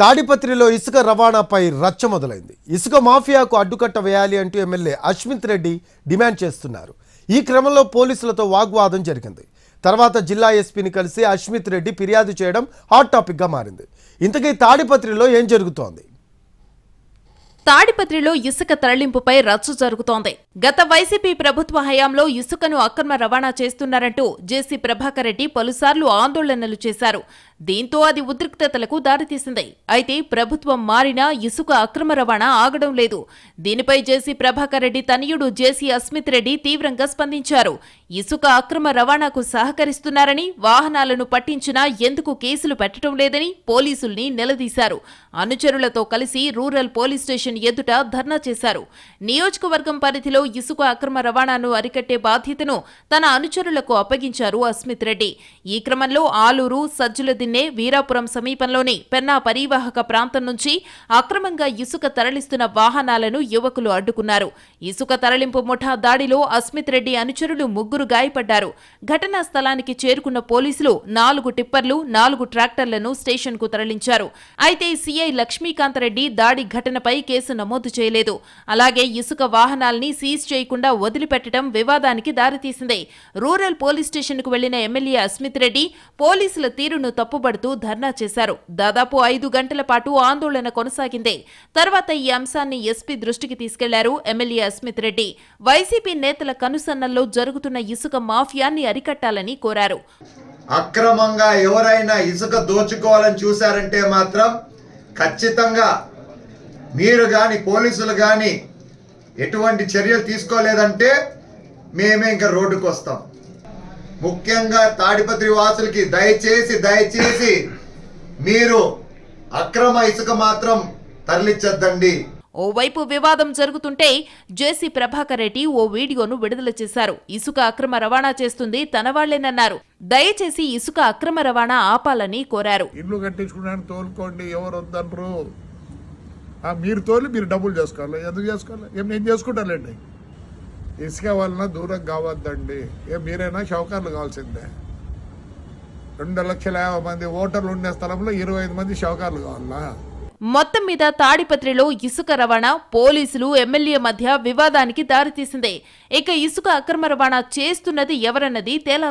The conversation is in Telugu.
తాడిపత్రిలో ఇసుక రవాణాపై రచ్చ మొదలైంది ఇసుక మాఫియాకు అడ్డుకట్ట వేయాలి అంటూ ఎమ్మెల్యే అశ్విత్ రెడ్డి డిమాండ్ చేస్తున్నారు ఈ క్రమంలో పోలీసులతో వాగ్వాదం జరిగింది తర్వాత జిల్లా ఎస్పీని కలిసి అశ్విత్ రెడ్డి ఫిర్యాదు చేయడం హాట్ టాపిక్గా మారింది ఇంతకీ తాడిపత్రిలో ఏం జరుగుతోంది తాడిపత్రిలో ఇసుక తరలింపుపై రచ్చ జరుగుతోంది గత వైసీపీ ప్రభుత్వ హయాంలో ఇసుకను అక్రమ రవాణా చేస్తున్నారంటూ జేసీ ప్రభాకర్ రెడ్డి పలుసార్లు ఆందోళనలు చేశారు దీంతో అది ఉద్రిక్తతలకు దారితీసింది అయితే ప్రభుత్వం మారినా ఇసుక అక్రమ రవాణా ఆగడం లేదు దీనిపై జేసీ ప్రభాకర్ రెడ్డి తనయుడు జేసీ అస్మిత్ రెడ్డి తీవ్రంగా స్పందించారు ఇసుక అక్రమ రవాణాకు సహకరిస్తున్నారని వాహనాలను పట్టించినా ఎందుకు కేసులు పెట్టడం లేదని పోలీసుల్ని నిలదీశారు అనుచరులతో కలిసి రూరల్ పోలీస్ స్టేషన్ ఎదుట ధర్నా చేశారు నియోజకవర్గం పరిధిలో ఇసుక అక్రమ రవాణాను అరికట్టే బాధ్యతను తన అనుచరులకు అప్పగించారు అస్మిత్ రెడ్డి ఈ క్రమంలో ఆలూరు సజ్జులదిన్ నిన్నే వీరాపురం సమీపంలోని పెన్నా పరివాహక ప్రాంతం నుంచి అక్రమంగా ఇసుక తరలిస్తున్న వాహనాలను యువకులు అడ్డుకున్నారు ఇసుక తరలింపు ముఠా దాడిలో అస్మిత్ రెడ్డి అనుచరులు ముగ్గురు గాయపడ్డారు ఘటనా స్థలానికి చేరుకున్న పోలీసులు నాలుగు టిప్పర్లు నాలుగు ట్రాక్టర్లను కు తరలించారు అయితే సీఐ లక్ష్మీకాంతరెడ్డి దాడి ఘటనపై కేసు నమోదు చేయలేదు అలాగే ఇసుక వాహనాల్ని సీజ్ చేయకుండా వదిలిపెట్టడం వివాదానికి దారితీసింది రూరల్ పోలీస్ స్టేషన్కు వెళ్లిన ఎమ్మెల్యే అస్మిత్ రెడ్డి పోలీసుల తీరును తప్పు సిగ్గుపడుతూ ధర్నా చేశారు దాదాపు ఐదు గంటల పాటు ఆందోళన కొనసాగింది తర్వాత ఈ అంశాన్ని ఎస్పీ దృష్టికి తీసుకెళ్లారు ఎమ్మెల్యే అస్మిత్ రెడ్డి వైసీపీ నేతల కనుసన్నల్లో జరుగుతున్న ఇసుక మాఫియాన్ని అరికట్టాలని కోరారు అక్రమంగా ఎవరైనా ఇసుక దోచుకోవాలని చూశారంటే మాత్రం ఖచ్చితంగా మీరు కానీ పోలీసులు కానీ ఎటువంటి చర్యలు తీసుకోలేదంటే మేమే ఇంకా రోడ్డుకు వస్తాం ముఖ్యంగా తాడిపత్రి వాసులకి దయచేసి దయచేసి మీరు అక్రమ ఇసుక మాత్రం తరలించద్దండి ఓవైపు వివాదం జరుగుతుంటే జేసీ ప్రభాకర్ రెడ్డి ఓ వీడియోను విడుదల చేశారు ఇసుక అక్రమ రవాణా చేస్తుంది తన వాళ్లేనన్నారు దయచేసి ఇసుక అక్రమ రవాణా ఆపాలని కోరారు ఇల్లు కట్టించుకున్నాను తోలుకోండి ఎవరు వద్దరు మీరు తోలి మీరు డబ్బులు చేసుకోవాలి ఎందుకు చేసుకోవాలి ఏం నేను చేసుకుంటానండి ఇసుక వలన దూరం కావద్దండి ఏ మీరైనా షౌకర్లు కావాల్సిందే రెండు లక్షల యాభై మంది ఓటర్లు ఉండే స్థలంలో ఇరవై ఐదు మంది షౌకర్లు కావాలా మొత్తం మీద తాడిపత్రిలో ఇసుక రవాణా పోలీసులు ఎమ్మెల్యే మధ్య వివాదానికి దారితీసింది ఇక ఇసుక అక్రమ రవాణా చేస్తున్నది ఎవరన్నది తేలా